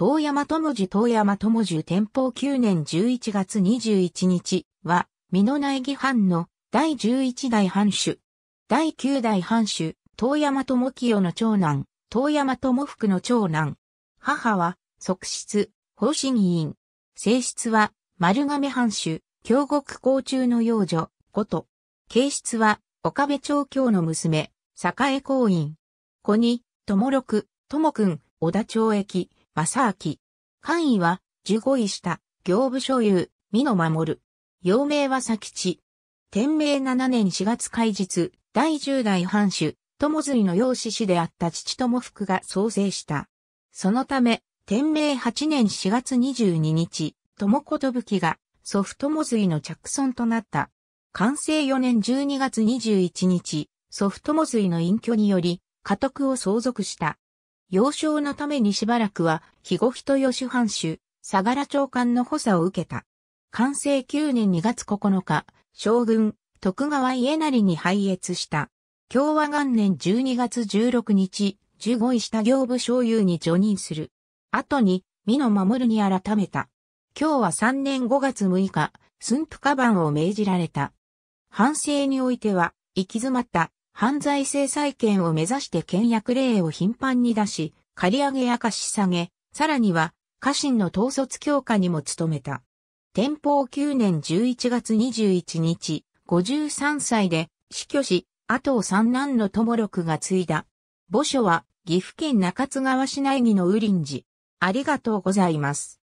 遠山友樹遠山友樹天保9年11月21日は、美濃苗木藩の第11代藩主。第9代藩主、遠山友清の長男、遠山友福の長男。母は、側室、方針議員。正室は、丸亀藩主、京極公中の幼女、こと。形質は、岡部長京の娘、栄公院。子に、友六、友くん、小田町駅、正明。官位は、十五位下、行部所有、美の守る。幼名は佐吉。天明七年四月開日、第十代藩主、友釣の養子氏であった父友福が創生した。そのため、天明八年四月二十二日、友ことぶきが、祖父友釣の着村となった。完成四年十二月二十一日、祖父友釣の隠居により、家督を相続した。幼少のためにしばらくは、肥後人吉藩主、相良長官の補佐を受けた。完成9年2月9日、将軍、徳川家成に拝謁した。共和元年12月16日、15位下行部将有に除任する。後に、美の守るに改めた。今日は3年5月6日、駿府カバンを命じられた。反省においては、行き詰まった犯罪制裁権を目指して倹約令を頻繁に出し、借り上げや貸し下げ、さらには、家臣の統率強化にも努めた。天保9年11月21日、53歳で死去し、後を三男の友六が継いだ。墓所は岐阜県中津川市内にの雨林寺。ありがとうございます。